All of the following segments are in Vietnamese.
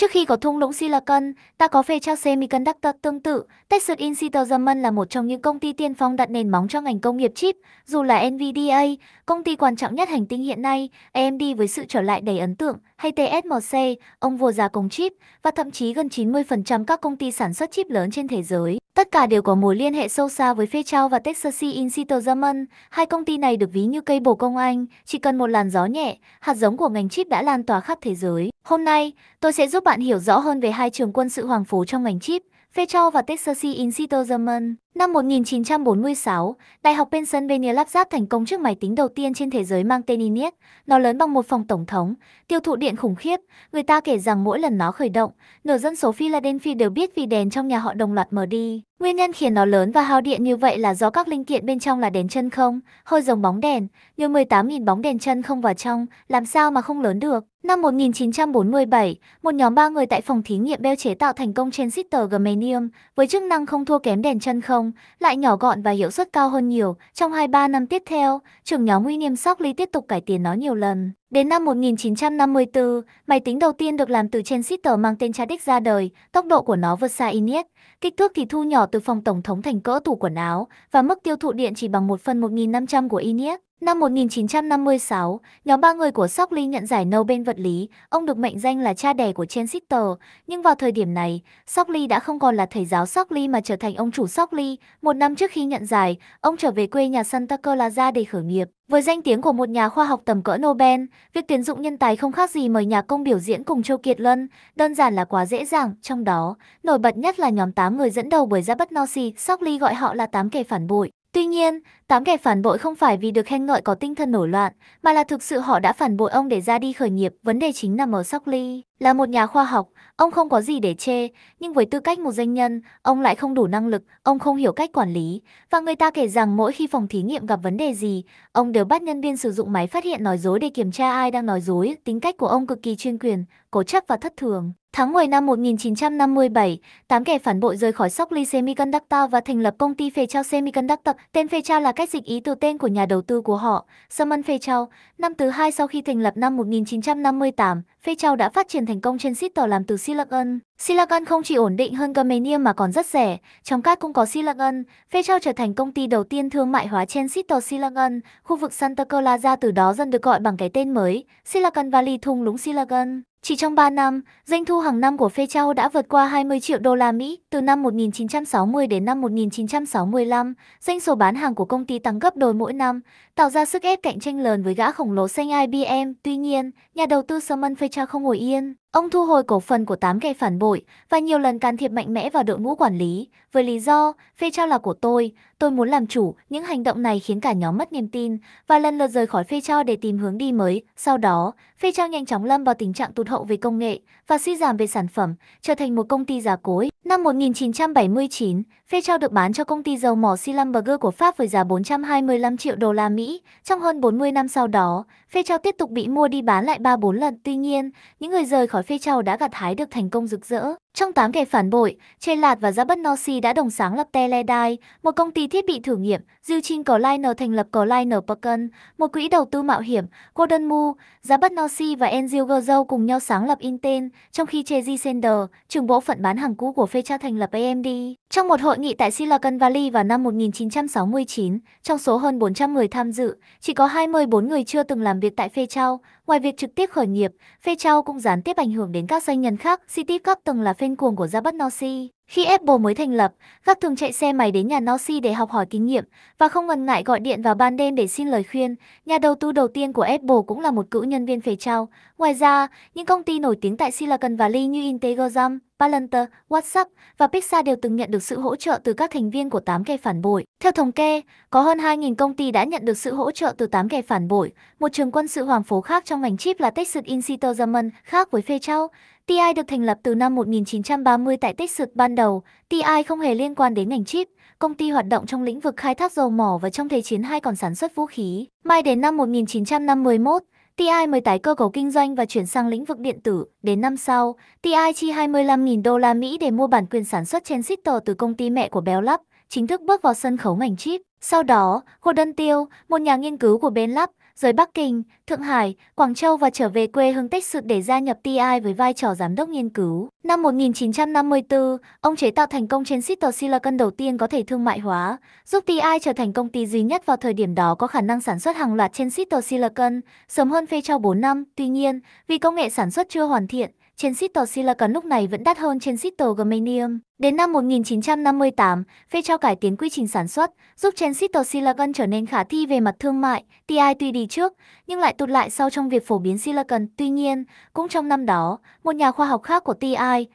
Trước khi có thung lũng silicon, ta có phê trao semiconductor tương tự. Texas Instruments là một trong những công ty tiên phong đặt nền móng cho ngành công nghiệp chip. Dù là NVDA, công ty quan trọng nhất hành tinh hiện nay, AMD với sự trở lại đầy ấn tượng, hay TSMC, ông vua già cống chip, và thậm chí gần 90% các công ty sản xuất chip lớn trên thế giới. Tất cả đều có mối liên hệ sâu xa với Fairchild và Texas Institute German. Hai công ty này được ví như cây bồ công anh, chỉ cần một làn gió nhẹ, hạt giống của ngành chip đã lan tỏa khắp thế giới. Hôm nay, tôi sẽ giúp bạn hiểu rõ hơn về hai trường quân sự hoàng phố trong ngành chip, Fairchild và Texas Institute German. Năm 1946, Đại học Pennsylvania lắp ráp thành công chiếc máy tính đầu tiên trên thế giới mang tên ENIAC. Nó lớn bằng một phòng tổng thống, tiêu thụ điện khủng khiếp. Người ta kể rằng mỗi lần nó khởi động, nửa dân số Philadelphia đều biết vì đèn trong nhà họ đồng loạt mở đi. Nguyên nhân khiến nó lớn và hao điện như vậy là do các linh kiện bên trong là đèn chân không, hơi giống bóng đèn, như 18.000 bóng đèn chân không vào trong, làm sao mà không lớn được. Năm 1947, một nhóm ba người tại phòng thí nghiệm Bell chế tạo thành công transistor germanium với chức năng không thua kém đèn chân không không, lại nhỏ gọn và hiệu suất cao hơn nhiều. Trong 2-3 năm tiếp theo, trưởng nhóm William Shockley tiếp tục cải tiến nó nhiều lần. Đến năm 1954, máy tính đầu tiên được làm từ transistor mang tên Chadix ra đời, tốc độ của nó vượt xa INIET. kích thước thì thu nhỏ từ phòng tổng thống thành cỡ tủ quần áo và mức tiêu thụ điện chỉ bằng 1 phần 1500 của INIET. Năm 1956, nhóm ba người của Shockley nhận giải Nobel vật lý, ông được mệnh danh là cha đẻ của transistor, nhưng vào thời điểm này, Shockley đã không còn là thầy giáo Shockley mà trở thành ông chủ Shockley. Một năm trước khi nhận giải, ông trở về quê nhà Santa Clara để khởi nghiệp. Với danh tiếng của một nhà khoa học tầm cỡ Nobel, việc tuyển dụng nhân tài không khác gì mời nhà công biểu diễn cùng Châu Kiệt Luân, đơn giản là quá dễ dàng, trong đó, nổi bật nhất là nhóm 8 người dẫn đầu bởi Jabat Nossi, Sóc Ly gọi họ là 8 kẻ phản bội. Tuy nhiên, tám kẻ phản bội không phải vì được khen ngợi có tinh thần nổi loạn, mà là thực sự họ đã phản bội ông để ra đi khởi nghiệp. Vấn đề chính nằm ở Shockley. Là một nhà khoa học, ông không có gì để chê, nhưng với tư cách một doanh nhân, ông lại không đủ năng lực, ông không hiểu cách quản lý. Và người ta kể rằng mỗi khi phòng thí nghiệm gặp vấn đề gì, ông đều bắt nhân viên sử dụng máy phát hiện nói dối để kiểm tra ai đang nói dối. Tính cách của ông cực kỳ chuyên quyền, cố chấp và thất thường. Tháng 10 năm 1957, tám kẻ phản bội rời khỏi Shockley Semiconductor và thành lập công ty Fairchild Semiconductor. Tên Fairchild là cách dịch ý từ tên của nhà đầu tư của họ, Simon Fairchild. Năm thứ hai sau khi thành lập năm 1958, Fairchild đã phát triển thành công trên Sitter làm từ silicon. Silicon không chỉ ổn định hơn germanium mà còn rất rẻ. Trong các cũng có silicon, Fairchild trở thành công ty đầu tiên thương mại hóa trên Sitter silicon, khu vực Santa Clara từ đó dần được gọi bằng cái tên mới, Silicon Valley thung lũng silicon. Chỉ trong 3 năm, doanh thu hàng năm của Phê đã vượt qua 20 triệu đô la Mỹ. Từ năm 1960 đến năm 1965, doanh số bán hàng của công ty tăng gấp đôi mỗi năm, tạo ra sức ép cạnh tranh lớn với gã khổng lồ xanh IBM. Tuy nhiên, nhà đầu tư Simon Phê không ngồi yên. Ông thu hồi cổ phần của 8 kẻ phản bội và nhiều lần can thiệp mạnh mẽ vào đội ngũ quản lý, với lý do, phê trao là của tôi, tôi muốn làm chủ, những hành động này khiến cả nhóm mất niềm tin và lần lượt rời khỏi phê trao để tìm hướng đi mới. Sau đó, phê trao nhanh chóng lâm vào tình trạng tụt hậu về công nghệ và suy giảm về sản phẩm, trở thành một công ty già cối. Năm 1979, Fairchild được bán cho công ty dầu mỏ Schlumberger của Pháp với giá 425 triệu đô la Mỹ. Trong hơn 40 năm sau đó, Fairchild tiếp tục bị mua đi bán lại 3-4 lần. Tuy nhiên, những người rời khỏi Fairchild đã gặt hái được thành công rực rỡ. Trong 8 kẻ phản bội, Chelat và Zabat Nosi đã đồng sáng lập Teledai, một công ty thiết bị thử nghiệm, Yuchin Collier thành lập Collier Pokken, một quỹ đầu tư mạo hiểm, Golden Mu, Zabat Nosi và Enzo Gozo cùng nhau sáng lập Intel, trong khi Chezi Sender, trưởng bộ phận bán hàng cũ của Fecha thành lập AMD. Trong một hội nghị tại Silicon Valley vào năm 1969, trong số hơn 400 người tham dự, chỉ có 24 người chưa từng làm việc tại Fecha, Ngoài việc trực tiếp khởi nghiệp, Fechao cũng gián tiếp ảnh hưởng đến các doanh nhân khác. City Cup từng là fan cuồng của Zabat Nossi. Khi Apple mới thành lập, các thường chạy xe máy đến nhà Nosi để học hỏi kinh nghiệm và không ngần ngại gọi điện vào ban đêm để xin lời khuyên. Nhà đầu tư đầu tiên của Apple cũng là một cựu nhân viên phế trao. Ngoài ra, những công ty nổi tiếng tại Silicon Valley như Integram, Palantir, WhatsApp và Pixar đều từng nhận được sự hỗ trợ từ các thành viên của 8 kẻ phản bội. Theo thống kê, có hơn 2.000 công ty đã nhận được sự hỗ trợ từ 8 kẻ phản bội. Một trường quân sự hoàng phố khác trong ngành chip là Texas Instruments khác với phê trao. TI được thành lập từ năm 1930 tại Texas. ban đầu, TI không hề liên quan đến ngành chip, công ty hoạt động trong lĩnh vực khai thác dầu mỏ và trong Thế chiến II còn sản xuất vũ khí. Mai đến năm 1951, TI mới tái cơ cấu kinh doanh và chuyển sang lĩnh vực điện tử. Đến năm sau, TI chi 25.000 đô la Mỹ để mua bản quyền sản xuất trên Sitter từ công ty mẹ của Bell Lab, chính thức bước vào sân khấu ngành chip. Sau đó, Gordon Teal, một nhà nghiên cứu của Bell Lab, rời Bắc Kinh, Thượng Hải, Quảng Châu và trở về quê hương tích sự để gia nhập TI với vai trò giám đốc nghiên cứu. Năm 1954, ông chế tạo thành công trên Sitter Silicon đầu tiên có thể thương mại hóa, giúp TI trở thành công ty duy nhất vào thời điểm đó có khả năng sản xuất hàng loạt trên Sitter Silicon, sớm hơn phê cho 4 năm. Tuy nhiên, vì công nghệ sản xuất chưa hoàn thiện, trên Sitter Silicon lúc này vẫn đắt hơn trên Sitter Germanium. Đến năm 1958, phê cho cải tiến quy trình sản xuất, giúp transistor-silicon trở nên khả thi về mặt thương mại. TI tuy đi trước, nhưng lại tụt lại sau trong việc phổ biến silicon. Tuy nhiên, cũng trong năm đó, một nhà khoa học khác của TI,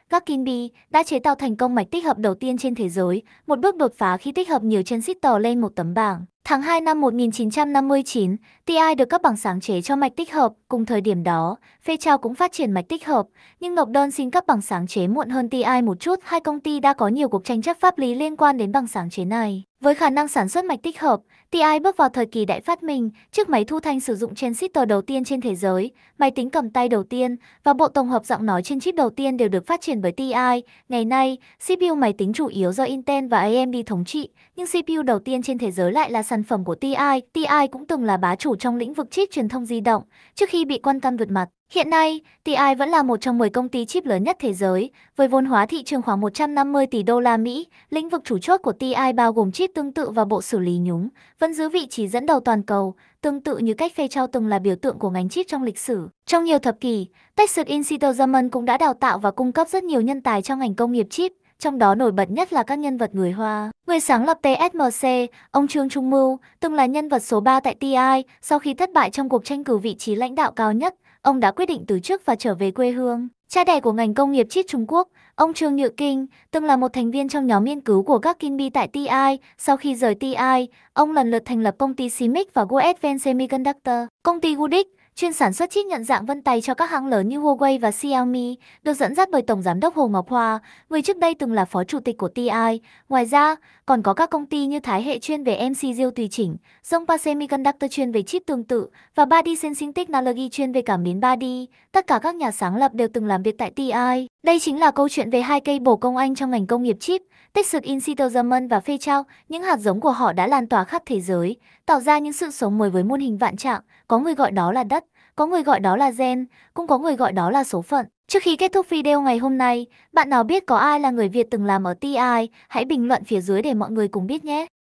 Gakinby, đã chế tạo thành công mạch tích hợp đầu tiên trên thế giới, một bước đột phá khi tích hợp nhiều transistor lên một tấm bảng. Tháng 2 năm 1959, TI được cấp bằng sáng chế cho mạch tích hợp. Cùng thời điểm đó, phê trao cũng phát triển mạch tích hợp, nhưng nộp đơn xin cấp bằng sáng chế muộn hơn TI một chút. Hai công ty đã có nhiều cuộc tranh chấp pháp lý liên quan đến bằng sáng chế này. Với khả năng sản xuất mạch tích hợp, TI bước vào thời kỳ đại phát minh, chiếc máy thu thanh sử dụng transistor đầu tiên trên thế giới, máy tính cầm tay đầu tiên và bộ tổng hợp giọng nói trên chip đầu tiên đều được phát triển bởi TI. Ngày nay, CPU máy tính chủ yếu do Intel và AMD thống trị, nhưng CPU đầu tiên trên thế giới lại là sản phẩm của TI. TI cũng từng là bá chủ trong lĩnh vực chip truyền thông di động, trước khi bị quan tâm vượt mặt. Hiện nay, TI vẫn là một trong 10 công ty chip lớn nhất thế giới, với vốn hóa thị trường khoảng 150 tỷ đô la Mỹ. Lĩnh vực chủ chốt của TI bao gồm chip tương tự và bộ xử lý nhúng, vẫn giữ vị trí dẫn đầu toàn cầu, tương tự như cách phê trao từng là biểu tượng của ngành chip trong lịch sử. Trong nhiều thập kỷ, Texas Instruments German cũng đã đào tạo và cung cấp rất nhiều nhân tài cho ngành công nghiệp chip trong đó nổi bật nhất là các nhân vật người Hoa. Người sáng lập TSMC, ông Trương Trung Mưu, từng là nhân vật số 3 tại TI sau khi thất bại trong cuộc tranh cử vị trí lãnh đạo cao nhất, ông đã quyết định từ chức và trở về quê hương. Cha đẻ của ngành công nghiệp chip Trung Quốc, ông Trương Nhự Kinh, từng là một thành viên trong nhóm nghiên cứu của các Kinbi tại TI. Sau khi rời TI, ông lần lượt thành lập công ty Simic và Go Advanced Semiconductor, công ty Gudic, chuyên sản xuất chip nhận dạng vân tay cho các hãng lớn như Huawei và Xiaomi, được dẫn dắt bởi Tổng Giám đốc Hồ Ngọc Hoa, người trước đây từng là Phó Chủ tịch của TI. Ngoài ra, còn có các công ty như Thái Hệ chuyên về MC Diêu tùy chỉnh, Zongpa Semiconductor chuyên về chip tương tự và 3D Sensing Technology chuyên về cảm biến 3D. Tất cả các nhà sáng lập đều từng làm việc tại TI. Đây chính là câu chuyện về hai cây bổ công anh trong ngành công nghiệp chip, Texas Instruments và Fairchild, những hạt giống của họ đã lan tỏa khắp thế giới, tạo ra những sự sống mới với muôn hình vạn trạng, có người gọi đó là đất có người gọi đó là gen, cũng có người gọi đó là số phận. Trước khi kết thúc video ngày hôm nay, bạn nào biết có ai là người Việt từng làm ở TI, hãy bình luận phía dưới để mọi người cùng biết nhé.